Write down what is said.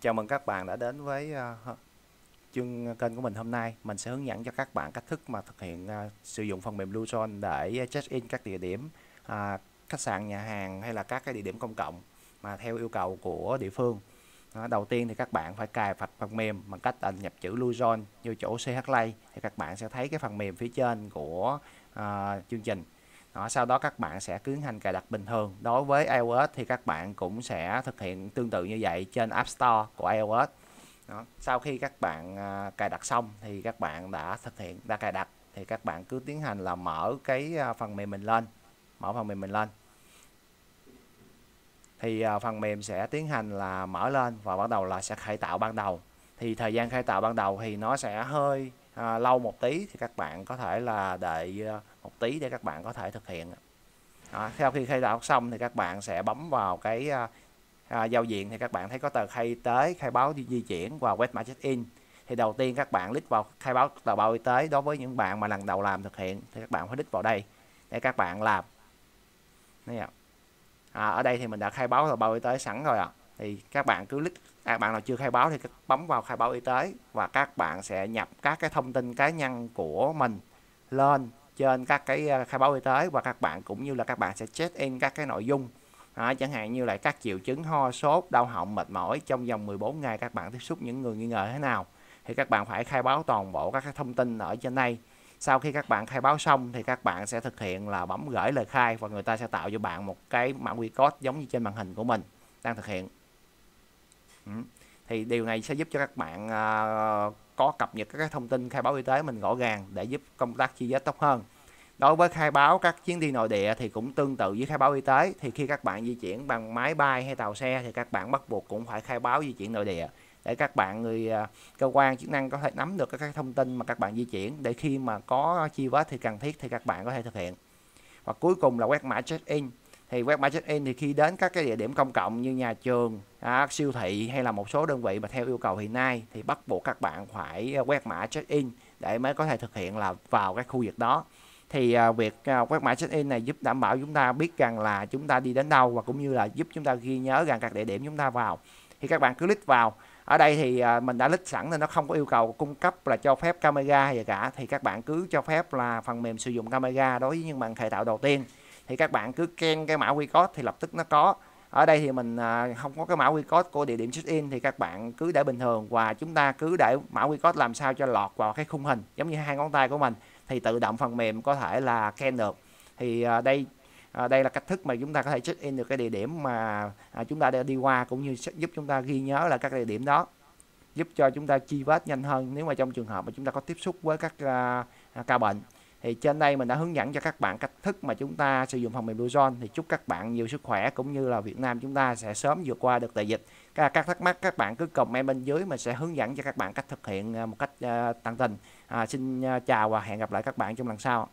Chào mừng các bạn đã đến với ờ, chương kênh của mình hôm nay. Mình sẽ hướng dẫn cho các bạn cách thức mà thực hiện uh, sử dụng phần mềm Luzon để check in các địa điểm uh, khách sạn, nhà hàng hay là các cái địa điểm công cộng mà theo yêu cầu của địa phương. Đó, đầu tiên thì các bạn phải cài phạch phần mềm bằng cách đánh nhập chữ Luzon vô chỗ CH Play thì các bạn sẽ thấy cái phần mềm phía trên của uh, chương trình đó, sau đó các bạn sẽ tiến hành cài đặt bình thường đối với iOS thì các bạn cũng sẽ thực hiện tương tự như vậy trên App Store của iOS đó. sau khi các bạn uh, cài đặt xong thì các bạn đã thực hiện đã cài đặt thì các bạn cứ tiến hành là mở cái à, phần mềm mình lên mở phần mềm mình lên thì à, phần mềm sẽ tiến hành là mở lên và bắt đầu là sẽ khởi tạo ban đầu thì thời gian khởi tạo ban đầu thì nó sẽ hơi à, lâu một tí thì các bạn có thể là đợi một tí để các bạn có thể thực hiện đó, sau khi khai báo xong thì các bạn sẽ bấm vào cái à, à, giao diện thì các bạn thấy có tờ khai y tế khai báo di, di chuyển và quét mã check in thì đầu tiên các bạn click vào khai báo tờ báo y tế đối với những bạn mà lần đầu làm thực hiện thì các bạn phải click vào đây để các bạn làm à, ở đây thì mình đã khai báo tờ báo y tế sẵn rồi ạ à. thì các bạn cứ click các à, bạn nào chưa khai báo thì bấm vào khai báo y tế và các bạn sẽ nhập các cái thông tin cá nhân của mình lên trên các cái ờ, khai báo y tế và các bạn cũng như là các bạn sẽ check in các cái nội dung à, chẳng hạn như là các triệu chứng ho sốt đau họng mệt mỏi trong vòng 14 ngày các bạn tiếp xúc những người nghi ngờ thế nào thì các bạn phải khai báo toàn bộ các cái thông tin ở trên đây sau khi các bạn khai báo xong thì các bạn sẽ thực hiện là bấm gửi lời khai và người ta sẽ tạo cho bạn một cái mã QR code giống như trên màn hình của mình đang thực hiện ừ thì điều này sẽ giúp cho các bạn ờ, có cập nhật các thông tin khai báo y tế mình rõ ràng để giúp công tác chi vết tốt hơn đối với khai báo các chuyến đi nội địa thì cũng tương tự với khai báo y tế thì khi các bạn di chuyển bằng máy bay hay tàu xe thì các bạn bắt buộc cũng phải khai báo di chuyển nội địa để các bạn người ờ, cơ quan chức năng có thể nắm được các thông tin mà các bạn di chuyển để khi mà có chi vết thì cần thiết thì các bạn có thể thực hiện và cuối cùng là quét mã check in thì web in thì khi đến các cái địa điểm công cộng như nhà trường à, siêu thị hay là một số đơn vị mà theo yêu cầu hiện nay thì bắt buộc các bạn phải quét mã check in để mới có thể thực hiện là vào các khu vực đó thì à, việc à, quét mã check in này giúp đảm bảo chúng ta biết rằng là chúng ta đi đến đâu và cũng như là giúp chúng ta ghi nhớ rằng các địa điểm chúng ta vào thì các bạn cứ click vào ở đây thì à, mình đã list sẵn nên nó không có yêu cầu cung cấp là cho phép camera gì cả thì các bạn cứ cho phép là phần mềm sử dụng camera đối với những màn hệ tạo đầu tiên thì các bạn cứ ken cái mã QR code thì lập tức nó có ở đây thì mình à, không có cái mã QR code của địa điểm check-in thì các bạn cứ để bình thường và chúng ta cứ để mã QR code làm sao cho lọt vào cái khung hình giống như hai ngón tay của mình thì tự động phần mềm có thể là ken được thì à, đây à, đây là cách thức mà chúng ta có thể check-in được cái địa điểm mà chúng ta đã đi qua cũng như giúp chúng ta ghi nhớ là các địa điểm đó giúp cho chúng ta chi vết nhanh hơn nếu mà trong trường hợp mà chúng ta có tiếp xúc với các ca bệnh thì trên đây mình đã hướng dẫn cho các bạn cách thức mà chúng ta sử dụng phần mềm Bluezone thì chúc các bạn nhiều sức khỏe cũng như là Việt Nam chúng ta sẽ sớm vượt qua được đại dịch các, các thắc mắc các bạn cứ comment bên dưới mình sẽ hướng dẫn cho các bạn cách thực hiện à, một cách uh, tận tình à, xin à, chào và hẹn gặp lại các bạn trong lần sau